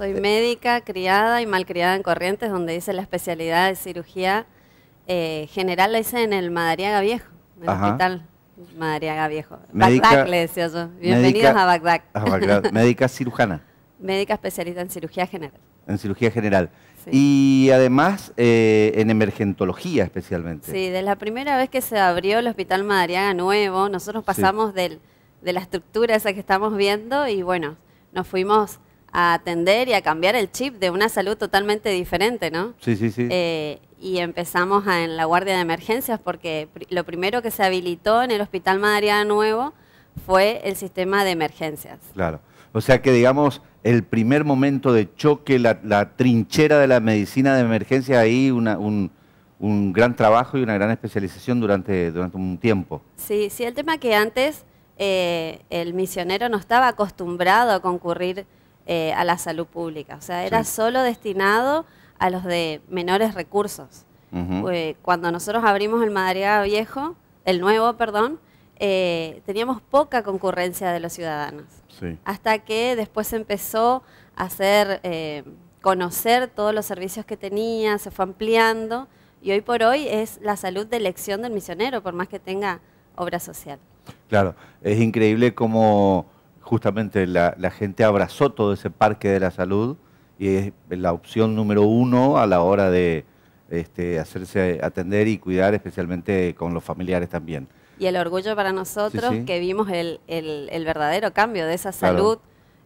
Soy médica, criada y mal criada en Corrientes, donde hice la especialidad de cirugía eh, general, la hice en el Madariaga Viejo, en el hospital Madariaga Viejo. Médica, Bagdad, le decía yo. Bienvenidos a Bagdad. médica cirujana. Médica especialista en cirugía general. En cirugía general. Y además eh, en emergentología especialmente. Sí, de la primera vez que se abrió el Hospital Madariaga Nuevo, nosotros pasamos del, de la estructura esa que estamos viendo y bueno, nos fuimos a atender y a cambiar el chip de una salud totalmente diferente, ¿no? Sí, sí, sí. Eh, y empezamos en la guardia de emergencias porque lo primero que se habilitó en el Hospital Madariaga Nuevo fue el sistema de emergencias. Claro. O sea que, digamos, el primer momento de choque, la, trinchera de la medicina de emergencia, ahí una, un, un, gran trabajo y una gran especialización durante, durante un tiempo. Sí, sí, el tema que antes eh, el misionero no estaba acostumbrado a concurrir eh, a la salud pública. O sea, era solo destinado a los de menores recursos. Eh, cuando nosotros abrimos el Madariaga Viejo, el nuevo, perdón, eh, teníamos poca concurrencia de los ciudadanos. Hasta que después se empezó a hacer, conocer todos los servicios que tenía, se fue ampliando y hoy por hoy es la salud de elección del misionero, por más que tenga obra social. Claro, es increíble cómo justamente la, gente abrazó todo ese parque de la salud y es la opción número uno a la hora de este, hacerse atender y cuidar, especialmente con los familiares también. Y el orgullo para nosotros que vimos el, verdadero cambio de esa salud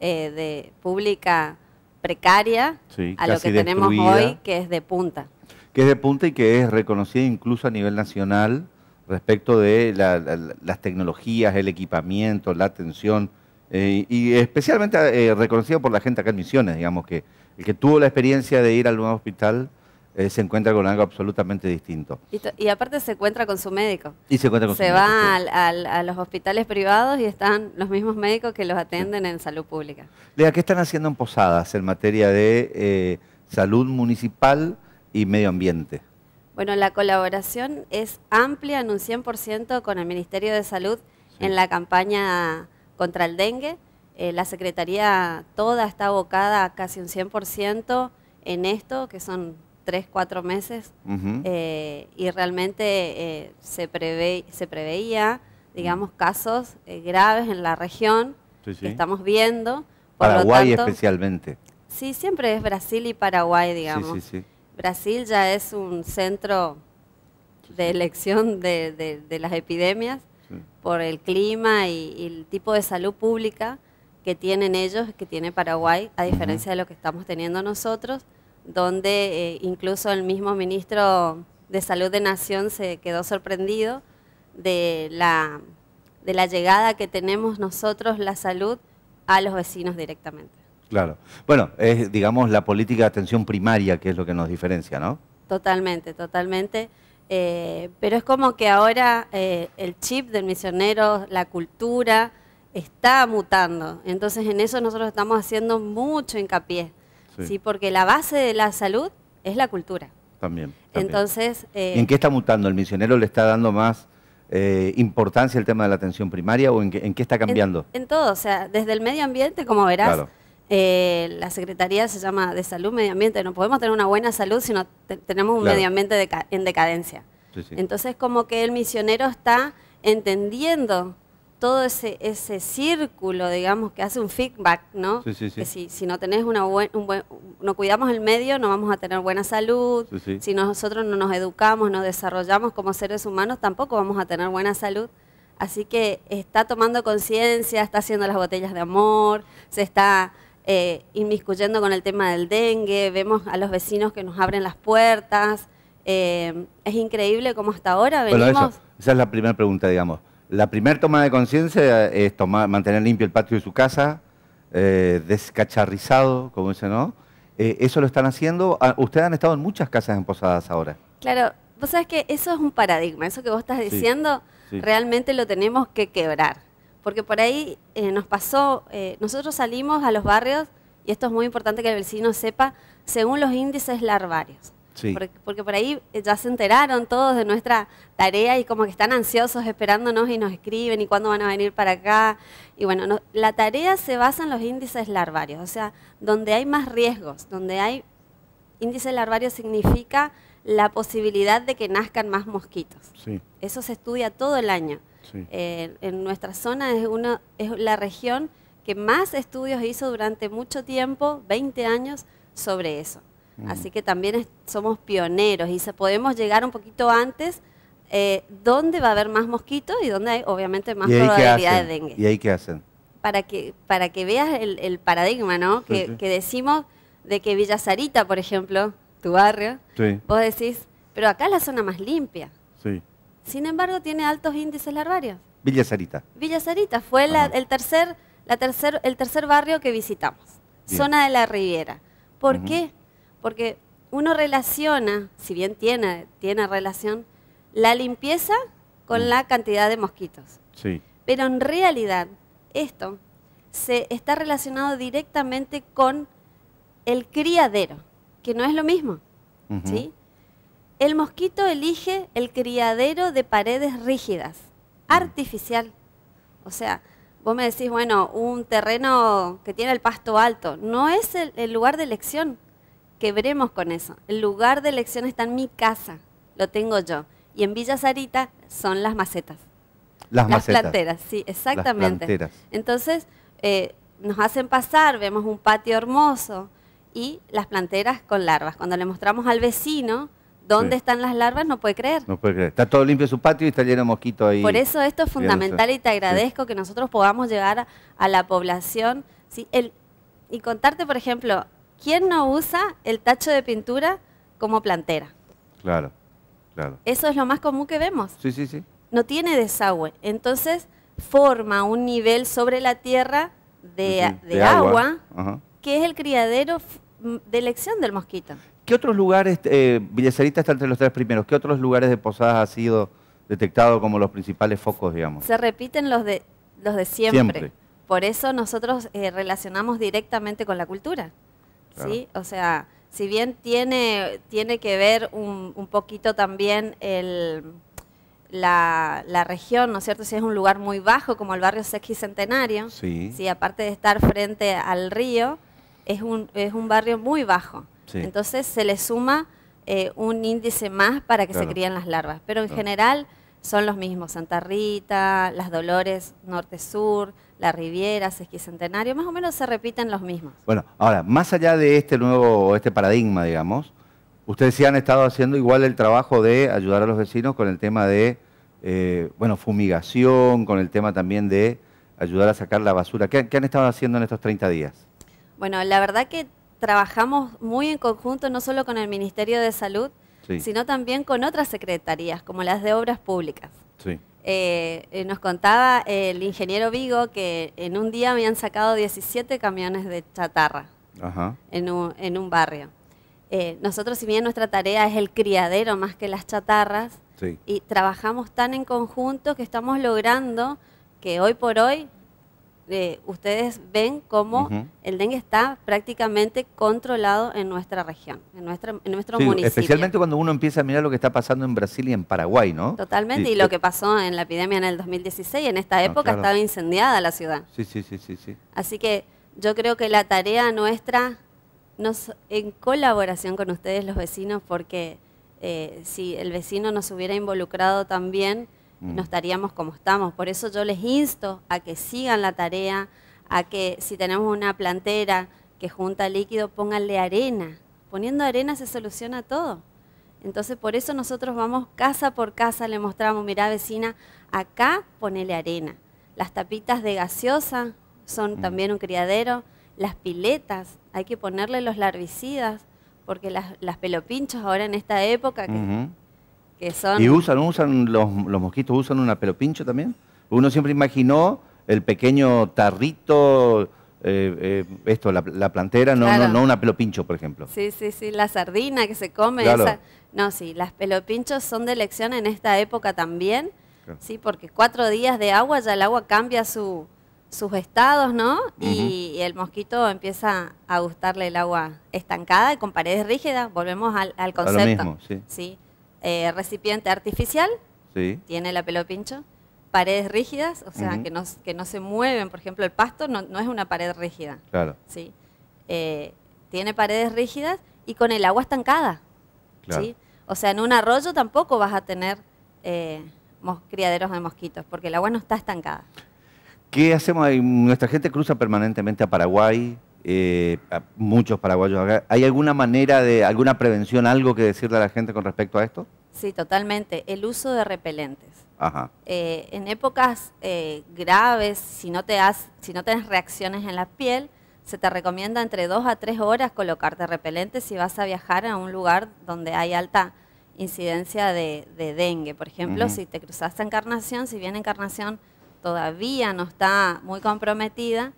eh, de pública precaria a lo que tenemos hoy, que es de punta. Que es de punta y que es reconocida incluso a nivel nacional respecto de las tecnologías, el equipamiento, la atención. Eh, y especialmente eh, reconocido por la gente acá en Misiones, digamos, que el que tuvo la experiencia de ir al nuevo hospital eh, se encuentra con algo absolutamente distinto. Y, aparte se encuentra con su médico. Y se encuentra con va a los hospitales privados y están los mismos médicos que los atienden en salud pública. Lea, ¿qué están haciendo en Posadas en materia de salud municipal y medio ambiente? Bueno, la colaboración es amplia en un 100% con el Ministerio de Salud en la campaña contra el dengue. Eh, la Secretaría toda está abocada casi un 100% en esto, que son tres, cuatro meses, eh, y realmente eh, se, se preveía, digamos, casos graves en la región estamos viendo. Paraguay especialmente. Sí, siempre es Brasil y Paraguay, digamos. Brasil ya es un centro de elección de las epidemias. Mm. por el clima y, el tipo de salud pública que tienen ellos, que tiene Paraguay, a diferencia de lo que estamos teniendo nosotros, donde eh, incluso el mismo ministro de Salud de Nación se quedó sorprendido de la, de la llegada que tenemos nosotros, la salud, a los vecinos directamente. Claro. Bueno, es, digamos, la política de atención primaria que es lo que nos diferencia, ¿no? Totalmente, totalmente. Eh, pero es como que ahora eh, el chip del misionero, la cultura, está mutando. Entonces en eso nosotros estamos haciendo mucho hincapié, sí. porque la base de la salud es la cultura. También. Entonces... Eh, ¿En qué está mutando? ¿El misionero le está dando más importancia al tema de la atención primaria o en qué, está cambiando? En, todo, o sea, desde el medio ambiente, como verás. Eh, la Secretaría se llama de Salud, Medio Ambiente. No podemos tener una buena salud si no tenemos un medio ambiente en decadencia. Entonces, como que el misionero está entendiendo todo ese, ese círculo, digamos, que hace un feedback, ¿no? Que si, si, no tenés una un buen, no cuidamos el medio, no vamos a tener buena salud. Si nosotros no nos educamos, no desarrollamos como seres humanos, tampoco vamos a tener buena salud. Así que está tomando conciencia, está haciendo las botellas de amor, se está eh, inmiscuyendo con el tema del dengue, vemos a los vecinos que nos abren las puertas. Eh, es increíble cómo hasta ahora venimos... esa es la primera pregunta, digamos. La primera toma de conciencia es mantener limpio el patio de su casa, eh, descacharrizado, como dicen, ¿no? Eh, eso lo están haciendo. Ah, ustedes han estado en muchas casas en ahora. Claro, vos sabes que eso es un paradigma, eso que vos estás diciendo realmente lo tenemos que quebrar. Porque por ahí eh, nos pasó, eh, nosotros salimos a los barrios, y esto es muy importante que el vecino sepa, según los índices larvarios. Porque, por ahí eh, ya se enteraron todos de nuestra tarea y como que están ansiosos esperándonos y nos escriben y cuándo van a venir para acá. Y bueno, la tarea se basa en los índices larvarios, o sea, donde hay más riesgos, donde hay Índice larvario significa la posibilidad de que nazcan más mosquitos. Eso se estudia todo el año. Eh, en nuestra zona es, una, es la región que más estudios hizo durante mucho tiempo, 20 años, sobre eso. Mm. Así que también somos pioneros y se, podemos llegar un poquito antes eh, dónde va a haber más mosquitos y dónde hay obviamente más probabilidad de dengue. ¿Y ahí qué hacen? Para que, para que veas el, paradigma, ¿no? que decimos de que Villa Sarita, por ejemplo, tu barrio, vos decís, pero acá es la zona más limpia. Sí. Sin embargo, tiene altos índices larvarios. Villa Sarita. Villa Sarita fue el, tercer, la el tercer barrio que visitamos, zona de la Riviera. ¿Por qué? Porque uno relaciona, si bien tiene, tiene relación, la limpieza con mm. la cantidad de mosquitos. Pero en realidad esto se está relacionado directamente con el criadero, que no es lo mismo. ¿sí? El mosquito elige el criadero de paredes rígidas, artificial. O sea, vos me decís, bueno, un terreno que tiene el pasto alto, no es el, lugar de elección. Quebremos con eso. El lugar de elección está en mi casa, lo tengo yo. Y en Villa Sarita son las macetas. Las, las planteras, sí, exactamente. Las Entonces, eh, nos hacen pasar, vemos un patio hermoso, y las planteras con larvas. Cuando le mostramos al vecino dónde están las larvas, no puede creer. No puede creer. Está todo limpio su patio y está lleno de mosquitos ahí. Por eso esto es fundamental y te agradezco que nosotros podamos llegar a la población ¿sí? y contarte, por ejemplo, ¿quién no usa el tacho de pintura como plantera? Claro, claro. Eso es lo más común que vemos. Sí, sí, sí. No tiene desagüe. Entonces forma un nivel sobre la tierra de, agua que es el criadero de elección del Mosquito. ¿Qué otros lugares, eh, Villacerita está entre los tres primeros, qué otros lugares de Posadas ha sido detectado como los principales focos, digamos? Se repiten los de, los de siempre. Por eso nosotros eh, relacionamos directamente con la cultura. ¿sí? O sea, si bien tiene, tiene que ver un, un poquito también el, la, la, región, ¿no es cierto? Si es un lugar muy bajo como el barrio Sexy sí. aparte de estar frente al río, es un, es un barrio muy bajo. Entonces se le suma eh, un índice más para que se crían las larvas. Pero en general son los mismos, Santa Rita, Las Dolores, Norte-Sur, La Riviera, Sesquicentenario, más o menos se repiten los mismos. Bueno, ahora, más allá de este nuevo, este paradigma, digamos, ustedes sí han estado haciendo igual el trabajo de ayudar a los vecinos con el tema de, eh, bueno, fumigación, con el tema también de ayudar a sacar la basura. ¿Qué, ¿Qué, han estado haciendo en estos 30 días? Bueno, la verdad que trabajamos muy en conjunto, no solo con el Ministerio de Salud, sino también con otras secretarías, como las de Obras Públicas. Eh, eh, nos contaba el ingeniero Vigo que en un día habían sacado 17 camiones de chatarra En, un, barrio. Eh, nosotros, si bien nuestra tarea es el criadero más que las chatarras, y trabajamos tan en conjunto que estamos logrando que hoy por hoy eh, ustedes ven cómo el dengue está prácticamente controlado en nuestra región, en, nuestro municipio. Especialmente cuando uno empieza a mirar lo que está pasando en Brasil y en Paraguay, ¿no? Totalmente, y lo eh, que pasó en la epidemia en el 2016, en esta época estaba incendiada la ciudad. Sí, sí, sí, sí, sí. Así que yo creo que la tarea nuestra, nos, en colaboración con ustedes los vecinos, porque eh, si el vecino nos hubiera involucrado también, Mm. no estaríamos como estamos. Por eso yo les insto a que sigan la tarea, a que si tenemos una plantera que junta líquido, pónganle arena. Poniendo arena se soluciona todo. Entonces, por eso nosotros vamos casa por casa, le mostramos, mirá vecina, acá ponele arena. Las tapitas de gaseosa son mm. también un criadero. Las piletas, hay que ponerle los larvicidas, porque las, las pelopinchos ahora en esta época, ¿Y usan, usan los, los mosquitos, usan una pelopincho también? Uno siempre imaginó el pequeño tarrito, eh, eh, esto, la, plantera, no, no, no, una pelopincho, por ejemplo. Sí, sí, sí, la sardina que se come. Esa... No, sí, las pelopinchos son de elección en esta época también, sí, porque cuatro días de agua ya el agua cambia su, sus estados, ¿no? y, el mosquito empieza a gustarle el agua estancada y con paredes rígidas, volvemos al, concepto. sí. ¿sí? Eh, recipiente artificial, tiene la pelo pincho, paredes rígidas, o sea, que, no, se mueven, por ejemplo, el pasto no, es una pared rígida. Claro. ¿sí? Eh, tiene paredes rígidas y con el agua estancada. O sea, en un arroyo tampoco vas a tener eh, criaderos de mosquitos, porque el agua no está estancada. ¿Qué hacemos? Nuestra gente cruza permanentemente a Paraguay, eh, muchos paraguayos ¿Hay alguna manera de, alguna prevención, algo que decirle a la gente con respecto a esto? Sí, totalmente. El uso de repelentes. Eh, en épocas eh, graves, si no, te has, si no tienes reacciones en la piel, se te recomienda entre dos a tres horas colocarte repelentes si vas a viajar a un lugar donde hay alta incidencia de, dengue. Por ejemplo, si te cruzaste Encarnación, si viene Encarnación todavía no está muy comprometida,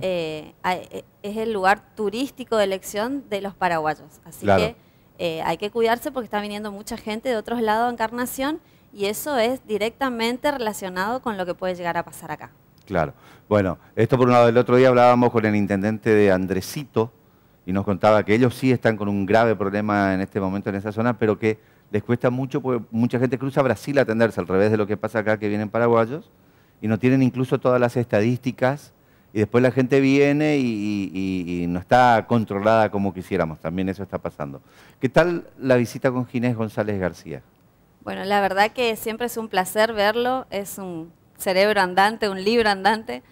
eh, eh, es el lugar turístico de elección de los paraguayos. Así que eh, hay que cuidarse porque está viniendo mucha gente de otros lados a Encarnación y eso es directamente relacionado con lo que puede llegar a pasar acá. Claro. Bueno, esto por un lado, el otro día hablábamos con el intendente de Andresito y nos contaba que ellos sí están con un grave problema en este momento en esa zona, pero que les cuesta mucho porque mucha gente cruza Brasil a atenderse, al revés de lo que pasa acá que vienen paraguayos y no tienen incluso todas las estadísticas y después la gente viene y, no está controlada como quisiéramos, también eso está pasando. ¿Qué tal la visita con Ginés González García? Bueno, la verdad que siempre es un placer verlo, es un cerebro andante, un libro andante,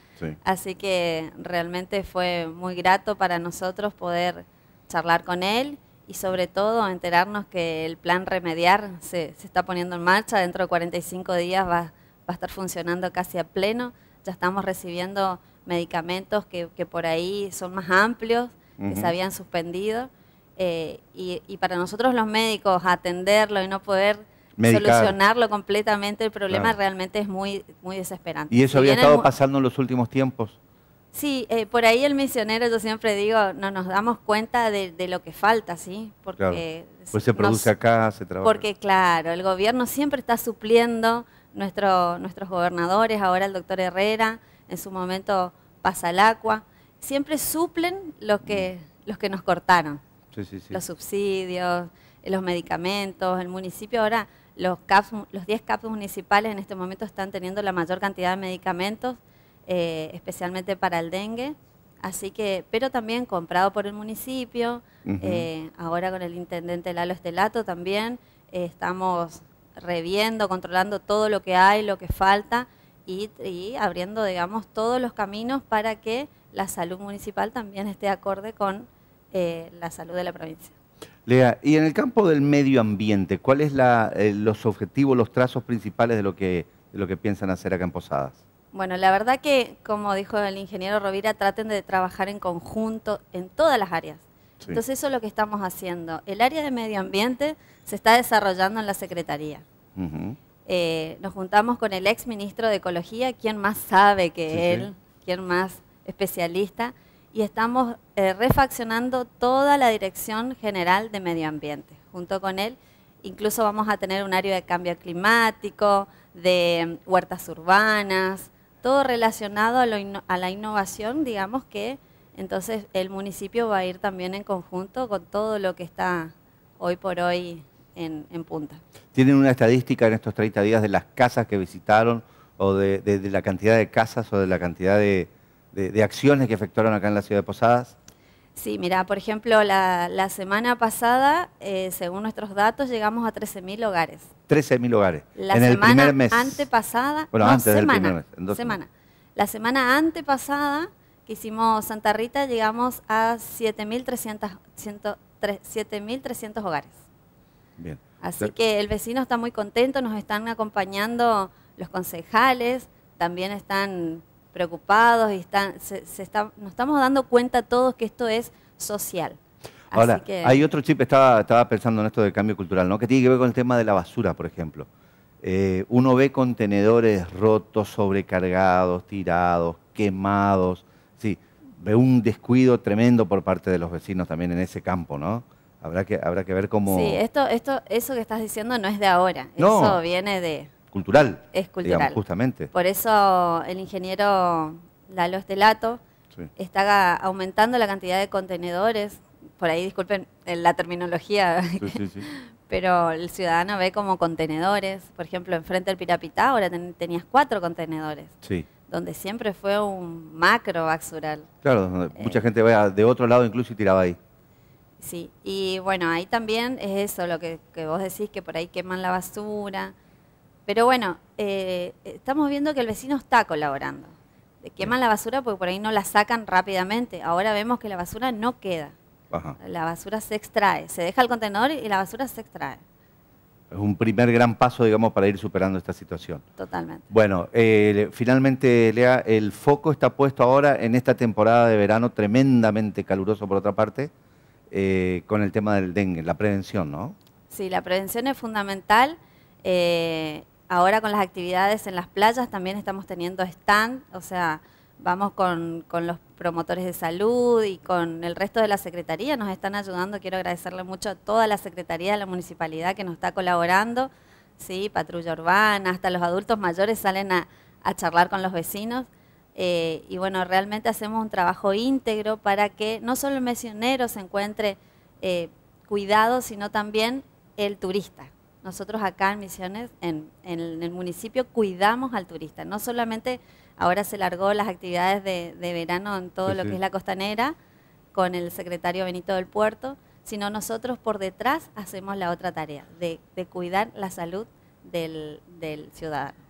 así que realmente fue muy grato para nosotros poder charlar con él y sobre todo enterarnos que el plan Remediar se, se está poniendo en marcha, dentro de 45 días va va a estar funcionando casi a pleno. Ya estamos recibiendo medicamentos que, por ahí son más amplios, que se habían suspendido. Eh, y, para nosotros los médicos atenderlo y no poder solucionarlo completamente el problema realmente es muy, muy desesperante. ¿Y eso había estado pasando en los últimos tiempos? Sí, eh, por ahí el misionero, yo siempre digo, no nos damos cuenta de, lo que falta, ¿sí? Porque pues se produce acá, se trabaja. Porque claro, el gobierno siempre está supliendo nuestro, nuestros gobernadores, ahora el doctor Herrera, en su momento pasa agua siempre suplen los que, los que nos cortaron. Los subsidios, los medicamentos, el municipio ahora, los, CAPS, los 10 CAPS municipales en este momento están teniendo la mayor cantidad de medicamentos, eh, especialmente para el dengue. Así que, pero también comprado por el municipio, eh, ahora con el intendente Lalo Estelato también, eh, estamos reviendo, controlando todo lo que hay, lo que falta y, abriendo, digamos, todos los caminos para que la salud municipal también esté acorde con eh, la salud de la provincia. Lea, y en el campo del medio ambiente, ¿cuáles son eh, los objetivos, los trazos principales de lo, que, de lo que piensan hacer acá en Posadas? Bueno, la verdad que, como dijo el ingeniero Rovira, traten de trabajar en conjunto en todas las áreas. Entonces eso es lo que estamos haciendo. El área de medio ambiente se está desarrollando en la Secretaría. Eh, nos juntamos con el ex ministro de Ecología, quien más sabe que él, quien más especialista, y estamos eh, refaccionando toda la Dirección General de Medio Ambiente. Junto con él, incluso vamos a tener un área de cambio climático, de mm, huertas urbanas, todo relacionado a la innovación, digamos que entonces el municipio va a ir también en conjunto con todo lo que está hoy por hoy en, punta. ¿Tienen una estadística en estos 30 días de las casas que visitaron o de, la cantidad de casas o de la cantidad de, acciones que efectuaron acá en la ciudad de Posadas? Sí, mira, por ejemplo, la, semana pasada, eh, según nuestros datos, llegamos a 13.000 hogares. 13.000 hogares. La en semana el primer antepasada. Bueno, antes del primer mes. Semana. La semana antepasada Hicimos Santa Rita, llegamos a 7.300 hogares. Así que el vecino está muy contento, nos están acompañando los concejales, también están preocupados y están, se, nos estamos dando cuenta todos que esto es social. Ahora, hay otro chip, estaba, estaba pensando en esto del cambio cultural, ¿no? que tiene que ver con el tema de la basura, por ejemplo. Eh, uno ve contenedores rotos, sobrecargados, tirados, quemados, Sí, ve un descuido tremendo por parte de los vecinos también en ese campo, ¿no? Habrá que, habrá que ver cómo... Sí, esto, esto, eso que estás diciendo no es de ahora, eso viene de... Cultural. Es cultural. justamente. Por eso el ingeniero Lalo Estelato está aumentando la cantidad de contenedores, por ahí disculpen la terminología, pero el ciudadano ve como contenedores, por ejemplo, enfrente del Pirapitá ahora tenías cuatro contenedores. Sí donde siempre fue un macro basural. Claro, donde eh, mucha gente vea de otro lado incluso y tiraba ahí. Sí, y bueno, ahí también es eso, lo que, vos decís, que por ahí queman la basura. Pero bueno, eh, estamos viendo que el vecino está colaborando. Queman la basura porque por ahí no la sacan rápidamente. Ahora vemos que la basura no queda. La basura se extrae. Se deja el contenedor y la basura se extrae es un primer gran paso, digamos, para ir superando esta situación. Totalmente. Bueno, eh, finalmente, Lea, el foco está puesto ahora en esta temporada de verano tremendamente caluroso, por otra parte, eh, con el tema del dengue, la prevención, ¿no? Sí, la prevención es fundamental. Eh, ahora con las actividades en las playas también estamos teniendo stand, o sea, vamos con, los promotores de salud y con el resto de la Secretaría, nos están ayudando. Quiero agradecerle mucho a toda la Secretaría de la Municipalidad que nos está colaborando, ¿sí? patrulla urbana, hasta los adultos mayores salen a, charlar con los vecinos. Eh, y bueno, realmente hacemos un trabajo íntegro para que no solo el misionero se encuentre eh, cuidado, sino también el turista. Nosotros acá en Misiones, en, en el municipio, cuidamos al turista, no solamente Ahora se largó las actividades de, verano en todo lo que es la costanera con el secretario Benito del Puerto, sino nosotros por detrás hacemos la otra tarea de, cuidar la salud del ciudadano.